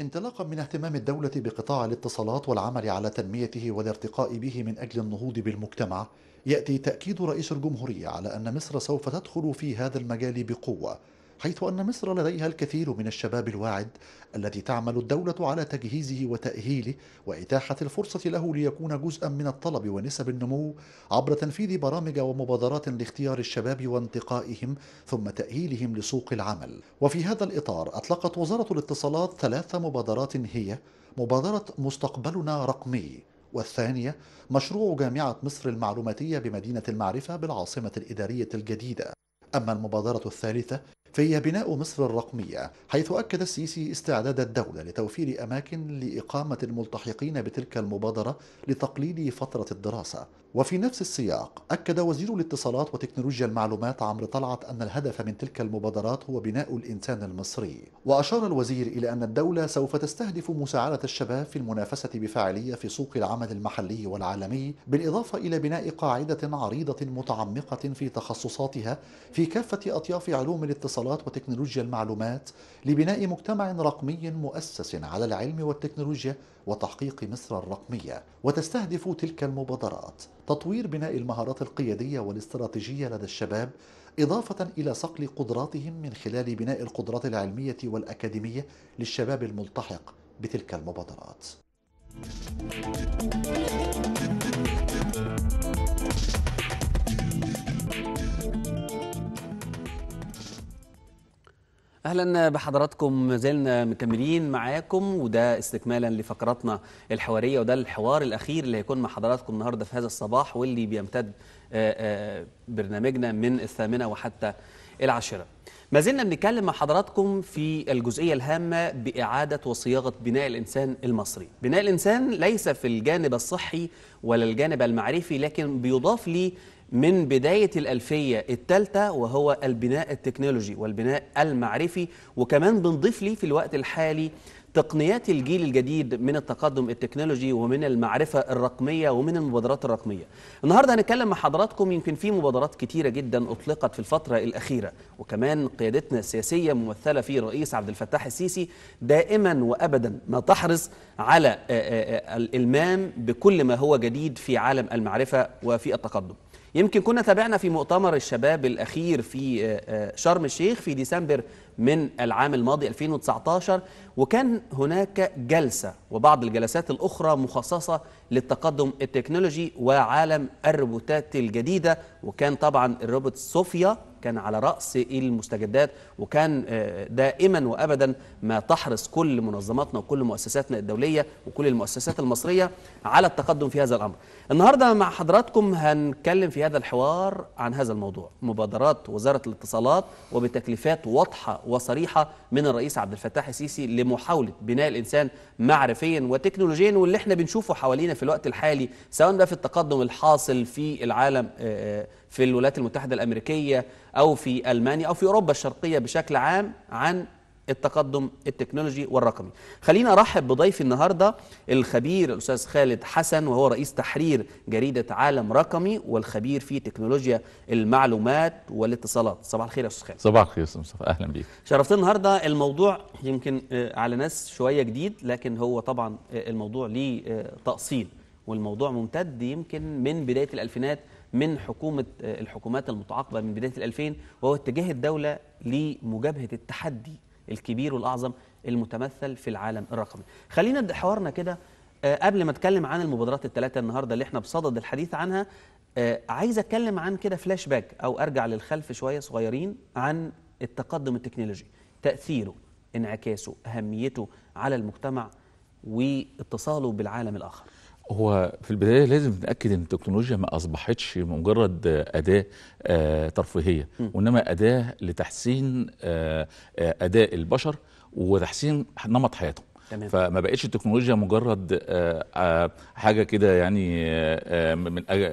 انطلاقا من اهتمام الدولة بقطاع الاتصالات والعمل على تنميته والارتقاء به من أجل النهوض بالمجتمع يأتي تأكيد رئيس الجمهورية على أن مصر سوف تدخل في هذا المجال بقوة حيث أن مصر لديها الكثير من الشباب الواعد الذي تعمل الدولة على تجهيزه وتأهيله وإتاحة الفرصة له ليكون جزءا من الطلب ونسب النمو عبر تنفيذ برامج ومبادرات لاختيار الشباب وانتقائهم ثم تأهيلهم لسوق العمل وفي هذا الإطار أطلقت وزارة الاتصالات ثلاث مبادرات هي مبادرة مستقبلنا رقمي والثانية مشروع جامعة مصر المعلوماتية بمدينة المعرفة بالعاصمة الإدارية الجديدة أما المبادرة الثالثة في بناء مصر الرقمية حيث أكد السيسي استعداد الدولة لتوفير أماكن لإقامة الملتحقين بتلك المبادرة لتقليل فترة الدراسة وفي نفس السياق أكد وزير الاتصالات وتكنولوجيا المعلومات عمرو طلعت أن الهدف من تلك المبادرات هو بناء الإنسان المصري وأشار الوزير إلى أن الدولة سوف تستهدف مساعدة الشباب في المنافسة بفاعلية في سوق العمل المحلي والعالمي بالإضافة إلى بناء قاعدة عريضة متعمقة في تخصصاتها في كافة أطياف علوم الاتصالات وتكنولوجيا المعلومات لبناء مجتمع رقمي مؤسس على العلم والتكنولوجيا وتحقيق مصر الرقمية وتستهدف تلك المبادرات تطوير بناء المهارات القيادية والاستراتيجية لدى الشباب إضافة إلى صقل قدراتهم من خلال بناء القدرات العلمية والأكاديمية للشباب الملتحق بتلك المبادرات. اهلا بحضراتكم زلنا مكملين معاكم وده استكمالا لفقراتنا الحواريه وده الحوار الاخير اللي هيكون مع حضراتكم النهارده في هذا الصباح واللي بيمتد آه، آه، برنامجنا من الثامنه وحتى العاشره. ما زلنا بنتكلم مع حضراتكم في الجزئيه الهامه باعاده وصياغه بناء الانسان المصري. بناء الانسان ليس في الجانب الصحي ولا الجانب المعرفي لكن بيضاف لي من بداية الألفية الثالثة وهو البناء التكنولوجي والبناء المعرفي وكمان بنضيف لي في الوقت الحالي تقنيات الجيل الجديد من التقدم التكنولوجي ومن المعرفة الرقمية ومن المبادرات الرقمية النهاردة هنتكلم مع حضراتكم يمكن في مبادرات كتيرة جدا أطلقت في الفترة الأخيرة وكمان قيادتنا السياسية ممثلة في الرئيس عبد الفتاح السيسي دائما وأبدا ما تحرص على الإلمام بكل ما هو جديد في عالم المعرفة وفي التقدم يمكن كنا تابعنا في مؤتمر الشباب الأخير في آه، آه، شرم الشيخ في ديسمبر من العام الماضي 2019 وكان هناك جلسة وبعض الجلسات الأخرى مخصصة للتقدم التكنولوجي وعالم الروبوتات الجديدة وكان طبعا الروبوت صوفيا كان على رأس المستجدات وكان آه، دائما وأبدا ما تحرص كل منظماتنا وكل مؤسساتنا الدولية وكل المؤسسات المصرية على التقدم في هذا الأمر النهاردة مع حضراتكم هنتكلم في هذا الحوار عن هذا الموضوع مبادرات وزارة الاتصالات وبتكليفات واضحة وصريحة من الرئيس عبد الفتاح السيسي لمحاولة بناء الإنسان معرفيا وتكنولوجيا واللي احنا بنشوفه حوالينا في الوقت الحالي سواء ده في التقدم الحاصل في العالم آه، آه، في الولايات المتحدة الأمريكية أو في ألمانيا أو في أوروبا الشرقية بشكل عام عن التقدم التكنولوجي والرقمي خلينا ارحب بضيفي النهارده الخبير الاستاذ خالد حسن وهو رئيس تحرير جريده عالم رقمي والخبير في تكنولوجيا المعلومات والاتصالات صباح الخير يا استاذ خالد صباح الخير يا استاذ مصطفى اهلا بيك شرفتنا النهارده الموضوع يمكن آه، على ناس شويه جديد لكن هو طبعا آه، الموضوع ليه آه، تاصيل والموضوع ممتد يمكن من بدايه الالفينات من حكومة آه، الحكومات المتعاقبة من بداية الألفين وهو اتجاه الدولة لمجابهة التحدي الكبير والأعظم المتمثل في العالم الرقمي خلينا حوارنا كده آه، قبل ما اتكلم عن المبادرات الثلاثة النهاردة اللي احنا بصدد الحديث عنها آه، عايز اتكلم عن كده فلاش باك او ارجع للخلف شوية صغيرين عن التقدم التكنولوجي تأثيره انعكاسه أهميته على المجتمع واتصاله بالعالم الآخر هو في البدايه لازم نتاكد ان التكنولوجيا ما اصبحتش مجرد اداه آه، ترفيهيه وانما اداه لتحسين آه، آه، اداء البشر وتحسين نمط حياتهم تمام. فما بقتش التكنولوجيا مجرد حاجه كده يعني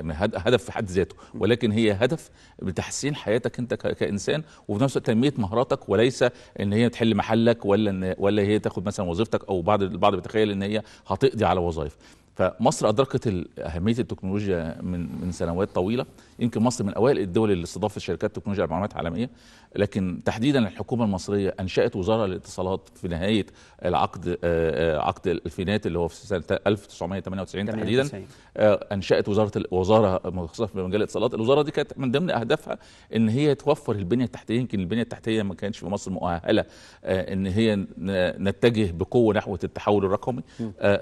من هدف في حد ذاته ولكن هي هدف بتحسين حياتك انت كانسان وفي نفس الوقت تنميه مهاراتك وليس ان هي تحل محلك ولا ان ولا هي تاخد مثلا وظيفتك او بعض البعض بيتخيل ان هي هتقضي على وظائف فمصر أدركت أهمية التكنولوجيا من من سنوات طويلة يمكن مصر من اوائل الدول اللي استضافت شركات تكنولوجيا المعلومات العالميه لكن تحديدا الحكومه المصريه انشات وزاره الاتصالات في نهايه العقد آه، آه، عقد الالفينات اللي هو في سنه 1998 تحديدا آه، انشات وزاره وزاره مخصصه في مجال الاتصالات الوزاره دي كانت من ضمن اهدافها ان هي توفر البنيه التحتيه يمكن البنيه التحتيه ما كانتش في مصر مؤهله ان هي نتجه بقوه نحو التحول الرقمي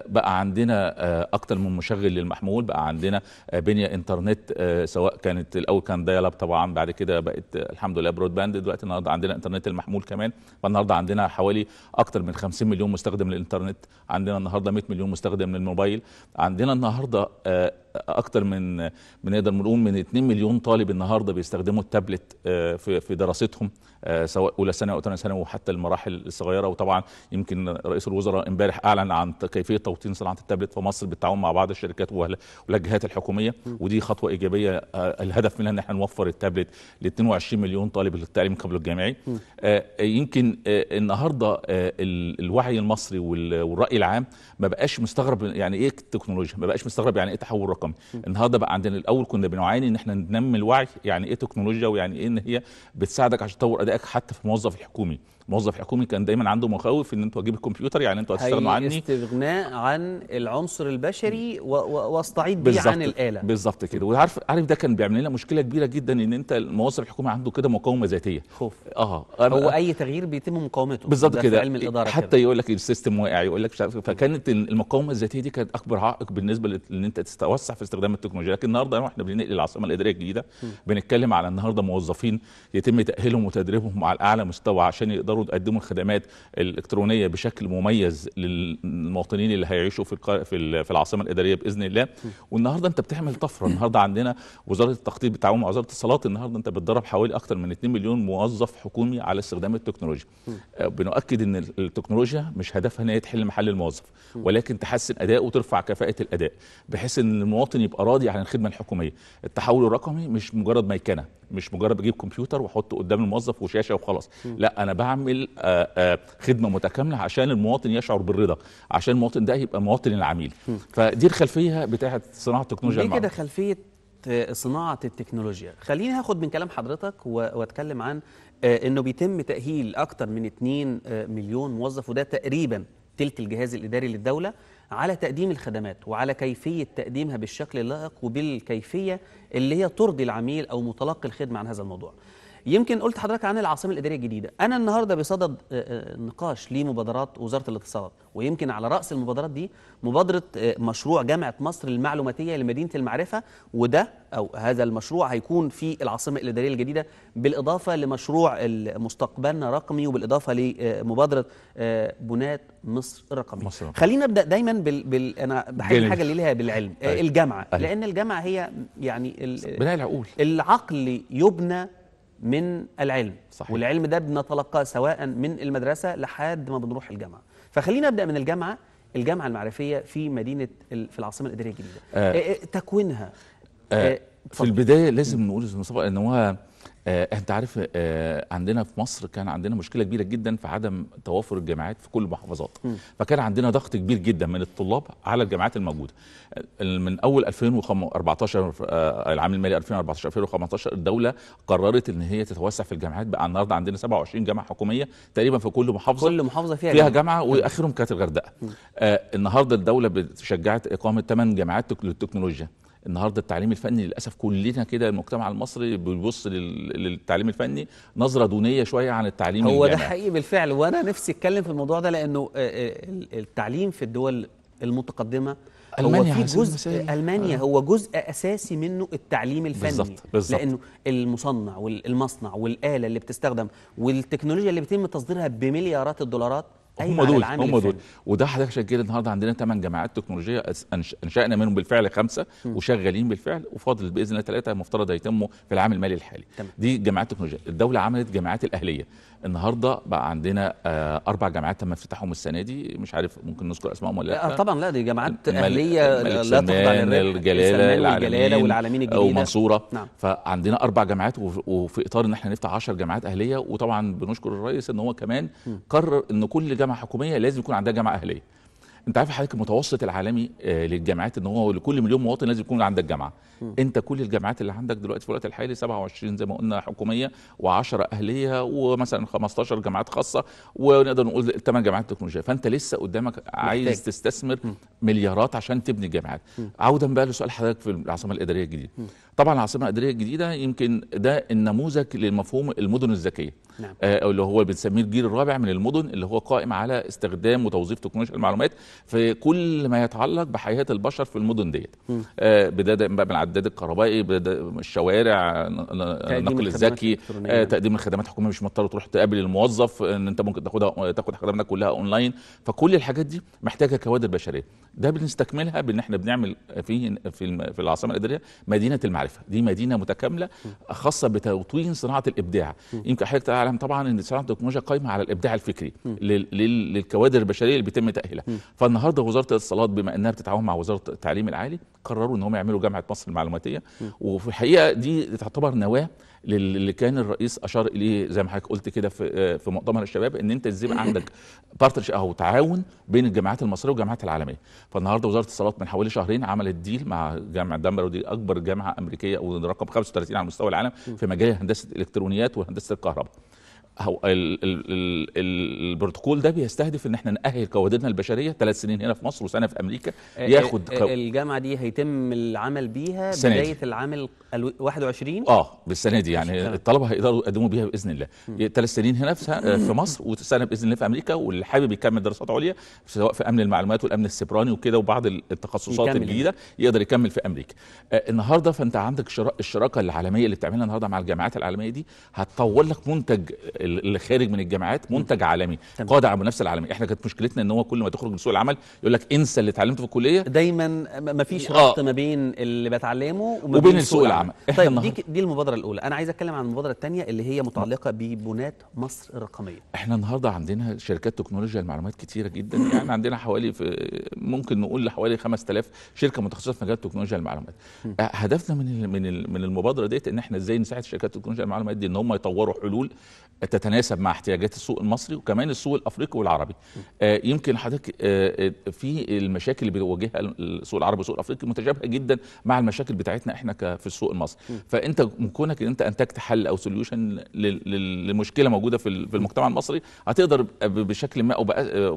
بقى عندنا اكثر من مشغل للمحمول بقى عندنا بنيه انترنت سواء كانت الاول كان دايل اب طبعا بعد كده بقت الحمد لله برود باند دلوقتي النهارده عندنا انترنت المحمول كمان فالنهارده عندنا حوالي اكتر من 50 مليون مستخدم للانترنت عندنا النهارده 100 مليون مستخدم للموبايل عندنا النهارده آه، اكتر من بنقدر نقول من 2 مليون طالب النهارده بيستخدموا التابلت آه، في دراستهم آه، سواء اولى ثانوي او ثانيه ثانوي وحتى المراحل الصغيره وطبعا يمكن رئيس الوزراء امبارح اعلن عن كيفيه توطين صناعه التابلت في مصر بالتعاون مع بعض الشركات والجهات الحكوميه ودي خطوه ايجابيه آه، الهدف منها ان احنا نوفر التابلت ل 22 مليون طالب للتعليم قبل الجامعي آه، يمكن النهارده الوعي المصري والراي العام ما بقاش مستغرب يعني ايه التكنولوجيا ما بقاش مستغرب يعني ايه تحول رقمي النهارده بقى عندنا الاول كنا بنعاني ان احنا ننمي الوعي يعني ايه تكنولوجيا ويعني ايه ان هي بتساعدك عشان تطور اداء ادائك حتى في الموظف الحكومي موظف حكومي كان دايما عنده مخاوف ان انتوا اجيب الكمبيوتر يعني انتوا هتستغنوا عني استغناء عن العنصر البشري واستعيد بيه عن الاله بالظبط كده وعارف عارف ده كان بيعمل لنا مشكله كبيره جدا ان انت الموظف الحكومي عنده كده مقاومه ذاتيه خوف اه هو اي تغيير بيتم مقاومته بالظبط كده علم الاداره حتى كده. يقول لك السيستم واقع يقول لك مش عارف إيه. فكانت المقاومه الذاتيه دي كانت اكبر عائق بالنسبه لان انت تتوسع في استخدام التكنولوجيا لكن النهارده احنا بننقل العاصمه الاداريه الجديده بنتكلم على النهارده موظفين يتم تاهيلهم وتدريبهم على اعلى مستوى عشان يقدروا يقدروا يقدموا الخدمات الالكترونيه بشكل مميز للمواطنين اللي هيعيشوا في في العاصمه الاداريه باذن الله والنهارده انت بتعمل طفره النهارده عندنا وزاره التخطيط بالتعاون مع وزاره الاتصالات النهارده انت بتدرب حوالي اكثر من 2 مليون موظف حكومي على استخدام التكنولوجيا آه، بنؤكد ان التكنولوجيا مش هدفها ان هي تحل محل الموظف ولكن تحسن اداء وترفع كفاءه الاداء بحيث ان المواطن يبقى راضي عن الخدمه الحكوميه التحول الرقمي مش مجرد ميكنه مش مجرد اجيب كمبيوتر واحطه قدام الموظف وشاشه وخلاص لا انا بعمل يعمل آه، آه، خدمه متكامله عشان المواطن يشعر بالرضا عشان المواطن ده يبقى مواطن العميل فدي الخلفيه بتاعه صناعه التكنولوجيا ليه كده خلفيه آه، صناعه التكنولوجيا خليني هاخد من كلام حضرتك واتكلم عن انه بيتم تاهيل اكتر من 2 مليون موظف وده تقريبا تلت الجهاز الاداري للدوله على تقديم الخدمات وعلى كيفيه تقديمها بالشكل اللائق وبالكيفيه اللي هي ترضي العميل او متلقي الخدمه عن هذا الموضوع يمكن قلت حضرتك عن العاصمه الاداريه الجديده انا النهارده بصدد آه، آه، نقاش لمبادرات وزاره الاتصالات ويمكن على راس المبادرات دي مبادره آه، مشروع جامعه مصر المعلوماتيه لمدينه المعرفه وده او هذا المشروع هيكون في العاصمه الاداريه الجديده بالاضافه لمشروع مستقبلنا رقمي وبالاضافه لمبادره بنات مصر الرقميه مصر. خلينا نبدا دايما بال, بال... انا بحب حاجه اللي ليها بالعلم أيه. الجامعه أيه. لان الجامعه هي يعني ال... بناء العقول العقل يبنى من العلم صحيح. والعلم ده بنتلقاه سواء من المدرسة لحد ما بنروح الجامعة فخلينا أبدأ من الجامعة الجامعة المعرفية في مدينة في العاصمة الإدارية الجديدة آه. إيه، إيه، تكوينها آه. آه. في البداية لازم نقول مصطفى هو آه انت عارف آه عندنا في مصر كان عندنا مشكله كبيره جدا في عدم توافر الجامعات في كل المحافظات م. فكان عندنا ضغط كبير جدا من الطلاب على الجامعات الموجوده من اول 2014 آه العام المالي 2014 2015 الدوله قررت ان هي تتوسع في الجامعات بقى النهارده عندنا 27 جامعه حكوميه تقريبا في كل محافظه كل محافظه فيها, فيها جامعه, جامعة واخرهم كانت الغردقه آه النهارده الدوله شجعت اقامه 8 جامعات للتكنولوجيا النهارده التعليم الفني للاسف كلنا كده المجتمع المصري بيبص للتعليم الفني نظره دونيه شويه عن التعليم هو ده حقيقي بالفعل وانا نفسي اتكلم في الموضوع ده لانه آه، آه، التعليم في الدول المتقدمه ألمانيا هو في جزء ألمانيا آه. هو جزء أساسي منه التعليم الفني بالظبط بالظبط لأنه المصنع والمصنع والآلة اللي بتستخدم والتكنولوجيا اللي بيتم تصديرها بمليارات الدولارات أيوة، هم دول هم دول وده حضرتك عشان كده النهارده عندنا ثمان جامعات تكنولوجيه انشانا منهم بالفعل خمسه م. وشغالين بالفعل وفاضل باذن الله ثلاثه مفترض هيتموا في العام المالي الحالي تمام. دي جامعات تكنولوجيه الدوله عملت جامعات الاهليه النهارده بقى عندنا آه، اربع جامعات تم افتتاحهم السنه دي مش عارف ممكن نذكر اسمائهم ولا لا آه، طبعا لا دي جامعات اهليه لا تخضع الجلاله الجلاله والعالمين آه، الجديده ومنصوره نعم. فعندنا اربع جامعات وفي اطار ان احنا نفتح 10 جامعات اهليه وطبعا بنشكر الرئيس ان هو كمان قرر ان كل جامعه حكوميه لازم يكون عندها جامعه اهليه انت عارف حضرتك المتوسط العالمي آه، للجامعات ان هو لكل مليون مواطن لازم يكون عندك جامعه م. انت كل الجامعات اللي عندك دلوقتي في الوقت الحالي 27 زي ما قلنا حكوميه و10 اهليه ومثلا 15 جامعات خاصه ونقدر نقول 8 جامعات تكنولوجيه فانت لسه قدامك عايز محتاج. تستثمر م. مليارات عشان تبني الجامعات عودا بقى لسؤال حضرتك في العاصمه الاداريه الجديده م. طبعا العاصمه الاداريه الجديده يمكن ده النموذج لمفهوم المدن الذكيه نعم. آه اللي هو بنسميه الجيل الرابع من المدن اللي هو قائم على استخدام وتوظيف تكنولوجيا المعلومات في كل ما يتعلق بحياه البشر في المدن ديت آه، بدأ بقى من العداد الكهربائي الشوارع النقل الذكي آه، تقديم الخدمات الحكوميه مش مضطر تروح تقابل الموظف ان انت ممكن تاخدها تاخد خدماتك كلها اونلاين فكل الحاجات دي محتاجه كوادر بشريه ده بنستكملها بان احنا بنعمل في في العاصمه الاداريه مدينه المعرفه دي مدينه متكامله خاصه بتوطين صناعه الابداع يمكن حضرتك يعلم طبعا ان صناعه التكنولوجيا قائمه على الابداع الفكري للكوادر البشريه اللي بيتم تاهيلها فالنهارده وزاره الاتصالات بما انها بتتعاون مع وزاره التعليم العالي قرروا ان هم يعملوا جامعه مصر المعلوماتيه وفي الحقيقه دي تعتبر نواه اللي كان الرئيس اشار اليه زي ما حضرتك قلت كده في في مؤتمر الشباب ان انت ازاي عندك بارتنرش او تعاون بين الجامعات المصريه والجامعات العالميه فالنهارده وزاره الاتصالات من حوالي شهرين عملت ديل مع جامعه دنبر ودي اكبر جامعه امريكيه ورقم 35 على مستوى العالم في مجال هندسه الالكترونيات وهندسه الكهرباء هو ال ال الـ البروتوكول ده بيستهدف ان احنا نأهل كوادرنا البشريه ثلاث سنين هنا في مصر وسنه في امريكا آه، ياخد كو... آه، آه، الجامعه دي هيتم العمل بيها بدايه العام 21 اه بالسنه دي يعني الطلبه هيقدروا يقدموا بيها باذن الله ثلاث سنين هنا في, في مصر وسنه باذن الله في امريكا واللي حابب يكمل دراسات عليا سواء في امن المعلومات والامن السبراني وكده وبعض التخصصات الجديده يقدر يكمل في امريكا آه النهارده فانت عندك الشراكه العالميه اللي بتعملها النهارده مع الجامعات العالميه دي هتطور لك منتج اللي خارج من الجامعات منتج عالمي تمام. قادر على المنافسه العالميه احنا كانت مشكلتنا ان هو كل ما تخرج من سوق العمل يقول لك انسى اللي اتعلمته في الكليه دايما مفيش آه. ربط آه. ما بين اللي بتعلمه وما وبين سوق العمل طيب دي, دي المبادره الاولى انا عايز اتكلم عن المبادره الثانيه اللي هي متعلقه ببنات مصر الرقميه احنا النهارده عندنا شركات تكنولوجيا المعلومات كتيره جدا يعني عندنا حوالي في ممكن نقول لحوالي 5000 شركه متخصصه في مجال تكنولوجيا المعلومات هدفنا من من من المبادره ديت ان احنا ازاي نساعد شركات تكنولوجيا المعلومات دي ان هم يطوروا حلول تتناسب مع احتياجات السوق المصري وكمان السوق الافريقي والعربي آه، يمكن حضرتك آه، آه، في المشاكل اللي بيواجهها السوق العربي والسوق الافريقي متشابهه جدا مع المشاكل بتاعتنا احنا في السوق المصري فانت كونك ان انت انتجت حل او سوليوشن لمشكله موجوده في المجتمع المصري هتقدر بشكل ما او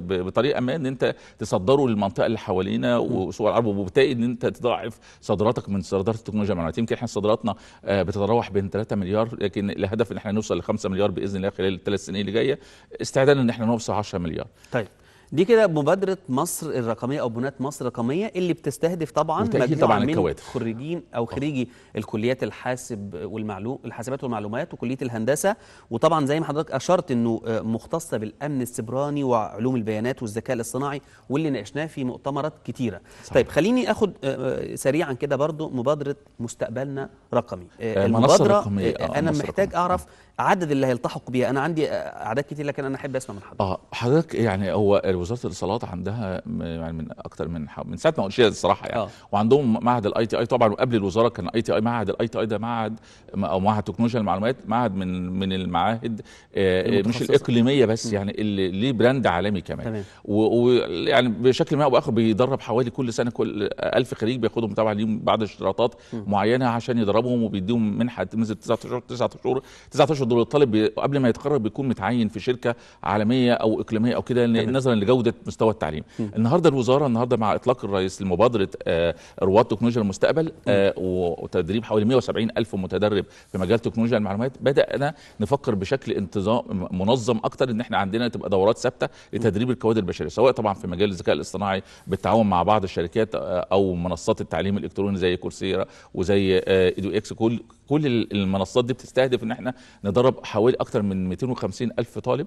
بطريقه ما ان انت تصدره للمنطقه اللي حوالينا وسوق العرب وبالتالي ان انت تضاعف صادراتك من صادرات التكنولوجيا المعلومات يمكن احنا صادراتنا بتتراوح بين 3 مليار لكن الهدف ان احنا نوصل ل 5 مليار باذن الله خلال الثلاث سنين اللي جايه استعدادا ان احنا نوصل 10 مليار. طيب دي كده مبادره مصر الرقميه او بنات مصر الرقميه اللي بتستهدف طبعا مجموعه طبعا من الكواتف. خريجين او آه. خريجي الكليات الحاسب والمعلوم الحاسبات والمعلومات وكليه الهندسه وطبعا زي ما حضرتك اشرت انه آه، مختصه بالامن السبراني وعلوم البيانات والذكاء الاصطناعي واللي ناقشناه في مؤتمرات كتيره طيب خليني اخد آه، سريعا كده برضو مبادره مستقبلنا رقمي المبادره رقمي. انا محتاج اعرف عدد اللي هيلتحق بيها انا عندي اعداد كتير لكن انا احب اسمع من حضرتك اه حضرتك يعني هو وزاره الاتصالات عندها يعني من اكتر من من ساعه ما انشئت الصراحه يعني أوه. وعندهم معهد الاي تي اي طبعا قبل الوزاره كان اي تي اي معهد الاي تي اي ده معهد او معهد تكنولوجيا المعلومات معهد من من المعاهد آه، مش الاقليميه بس يعني اللي ليه براند عالمي كمان ويعني بشكل ما او باخر بيدرب حوالي كل سنه كل 1000 خريج بياخدهم طبعا ليهم بعض اشتراطات معينه عشان يدربهم وبيديهم منحه تنزل 9 شهور 9 شهور 9 شهور دول الطالب قبل ما يتخرج بيكون متعين في شركه عالميه او اقليميه او كده نظرا لجوده مستوى التعليم م. النهارده الوزاره النهارده مع اطلاق الرئيس لمبادره آه، رواد تكنولوجيا المستقبل آه، وتدريب حوالي 170 الف متدرب في مجال تكنولوجيا المعلومات بدانا نفكر بشكل انتظام منظم اكتر ان احنا عندنا تبقى دورات ثابته لتدريب الكوادر البشريه سواء طبعا في مجال الذكاء الاصطناعي بالتعاون مع بعض الشركات آه، او منصات التعليم الالكتروني زي كورسيرا وزي ايدو اكس كل كل المنصات دي بتستهدف ان احنا ندرب حوالي اكتر من 250 الف طالب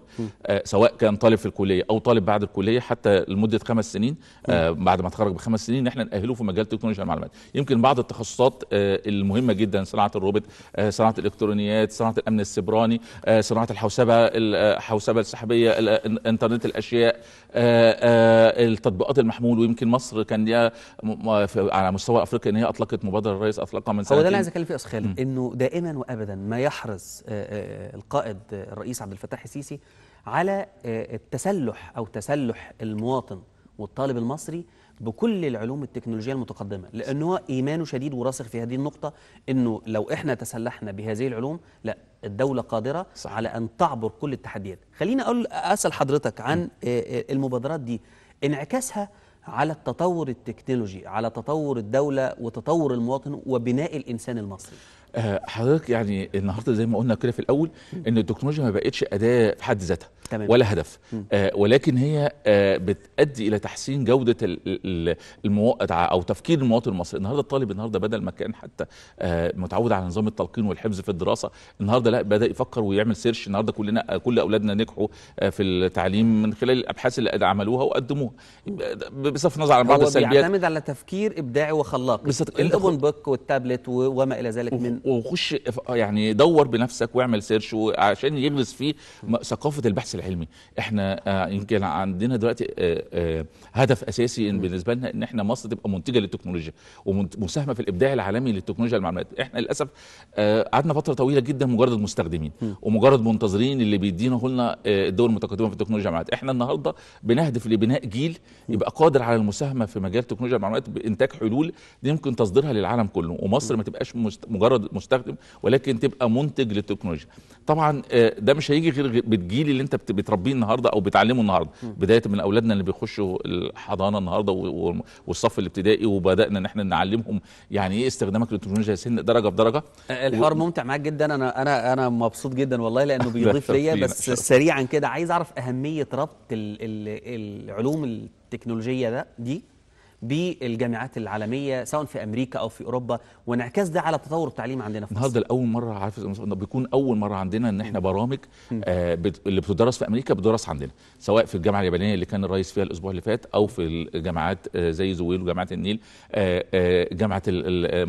سواء كان طالب في الكليه او طالب بعد الكليه حتى لمده خمس سنين آه بعد ما تخرج بخمس سنين ان احنا ناهله في مجال تكنولوجيا المعلومات يمكن بعض التخصصات آه المهمه جدا صناعه الروبوت آه صناعه الالكترونيات صناعه الامن السبراني آه صناعه الحوسبه الحوسبه آه، السحابيه آه، انترنت الاشياء آه آه التطبيقات المحمول ويمكن مصر كان ليها على مستوى افريقيا ان هي اطلقت مبادره الرئيس اطلقها من سنتين هو ده اللي عايز اتكلم فيه استاذ خالد انه دائما وابدا ما يحرز آه، القائد الرئيس عبد الفتاح السيسي على آه، التسلح أو تسلح المواطن والطالب المصري بكل العلوم التكنولوجية المتقدمة لأن هو إيمانه شديد وراسخ في هذه النقطة أنه لو إحنا تسلحنا بهذه العلوم لا الدولة قادرة صح. على أن تعبر كل التحديات خليني أقول أسأل حضرتك عن آه، آه، المبادرات دي انعكاسها على التطور التكنولوجي على تطور الدولة وتطور المواطن وبناء الإنسان المصري آه، حضرتك يعني النهارده زي ما قلنا كده في الاول ان التكنولوجيا ما بقتش اداه في حد ذاتها ولا هدف آه ولكن هي آه بتؤدي الى تحسين جوده المواقع او تفكير المواطن المصري النهارده الطالب النهارده بدل ما كان حتى آه متعود على نظام التلقين والحفظ في الدراسه النهارده لا بدا يفكر ويعمل سيرش النهارده كلنا آه، كل اولادنا نجحوا آه، في التعليم من خلال الابحاث اللي عملوها وقدموها بصرف النظر عن بعض السلبيات هو بيعتمد على تفكير ابداعي وخلاق الاوبن بوك والتابلت وما الى ذلك من وخش يعني دور بنفسك واعمل سيرش عشان يغرس فيه ثقافه البحث العلمي احنا آه، يمكن عندنا دلوقتي آه، آه، هدف اساسي بالنسبه لنا ان احنا مصر تبقى منتجه للتكنولوجيا ومساهمه في الابداع العالمي للتكنولوجيا المعلومات احنا للاسف قعدنا فتره طويله جدا مجرد مستخدمين ومجرد منتظرين اللي بيدينا لنا الدول المتقدمه في التكنولوجيا المعلومات احنا النهارده بنهدف لبناء جيل يبقى قادر على المساهمه في مجال تكنولوجيا المعلومات بانتاج حلول دي يمكن تصديرها للعالم كله ومصر ما تبقاش مجرد المستخدم ولكن تبقى منتج للتكنولوجيا طبعا آه، ده مش هيجي غير بالجيل اللي انت بتربيه النهارده او بتعلمه النهارده بدايه من اولادنا اللي بيخشوا الحضانه النهارده والصف الابتدائي وبدانا ان احنا نعلمهم يعني ايه استخدامك للتكنولوجيا سن درجه بدرجه آه، آه، الحوار و... ممتع معاك جدا انا انا انا مبسوط جدا والله لانه بيضيف ليا بس سريعا كده عايز اعرف اهميه ربط العلوم التكنولوجيه ده دي بالجامعات العالميه سواء في امريكا او في اوروبا وانعكاس ده على تطور التعليم عندنا في مصر النهارده لاول مره عارف بيكون اول مره عندنا ان احنا برامج آه بت... اللي بتدرس في امريكا بتدرس عندنا سواء في الجامعه اليابانيه اللي كان الرئيس فيها الاسبوع اللي فات او في الجامعات آه زي زويل وجامعه النيل آه آه جامعه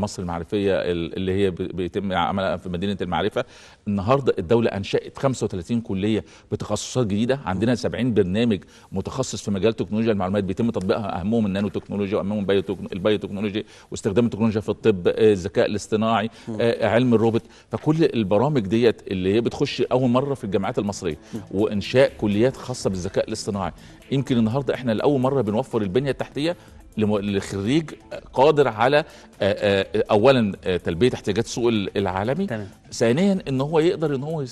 مصر المعرفيه اللي هي بيتم عملها في مدينه المعرفه النهارده الدوله انشات 35 كليه بتخصصات جديده عندنا 70 برنامج متخصص في مجال تكنولوجيا المعلومات بيتم تطبيقها اهمهم النانو تكنولوجيا التكنولوجيا وامامهم البايوتكنولوجيا واستخدام التكنولوجيا في الطب آه، الذكاء الاصطناعي آه، علم الروبوت فكل البرامج ديت اللي هي بتخش اول مره في الجامعات المصريه وانشاء كليات خاصه بالذكاء الاصطناعي يمكن النهارده احنا لاول مره بنوفر البنيه التحتيه لخريج قادر على آه، اولا تلبيه احتياجات السوق العالمي تمام. ثانيا ان هو يقدر ان هو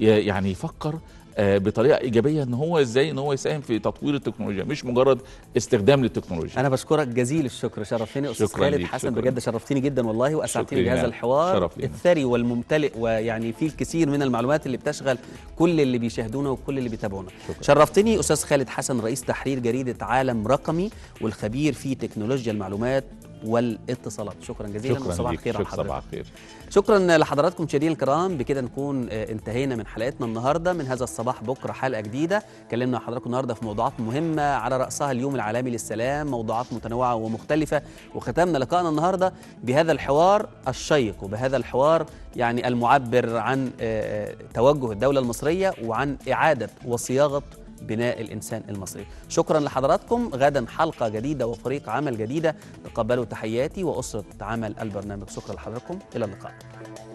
يعني يفكر آه، بطريقه ايجابيه ان هو ازاي ان هو يساهم في تطوير التكنولوجيا مش مجرد استخدام للتكنولوجيا انا بشكرك جزيل الشكر شرفتني استاذ خالد حسن شكراً. بجد شرفتني جدا والله واسعدتني بهذا الحوار الثري والممتلئ ويعني فيه الكثير من المعلومات اللي بتشغل كل اللي بيشاهدونا وكل اللي بيتابعونا شرفتني استاذ خالد حسن رئيس تحرير جريده عالم رقمي والخبير في تكنولوجيا المعلومات والاتصالات شكرا جزيلا شكرا وصباح الخير شكرا صباح الخير شكرا لحضراتكم مشاهدينا الكرام بكده نكون آه، انتهينا من حلقتنا النهارده من هذا الصباح بكره حلقه جديده كلمنا حضراتكم النهارده في موضوعات مهمه على راسها اليوم العالمي للسلام موضوعات متنوعه ومختلفه وختمنا لقائنا النهارده بهذا الحوار الشيق وبهذا الحوار يعني المعبر عن آه، آه، توجه الدوله المصريه وعن اعاده وصياغه بناء الإنسان المصري شكرا لحضراتكم غدا حلقة جديدة وفريق عمل جديدة تقبلوا تحياتي وأسرة عمل البرنامج شكرا لحضراتكم إلى اللقاء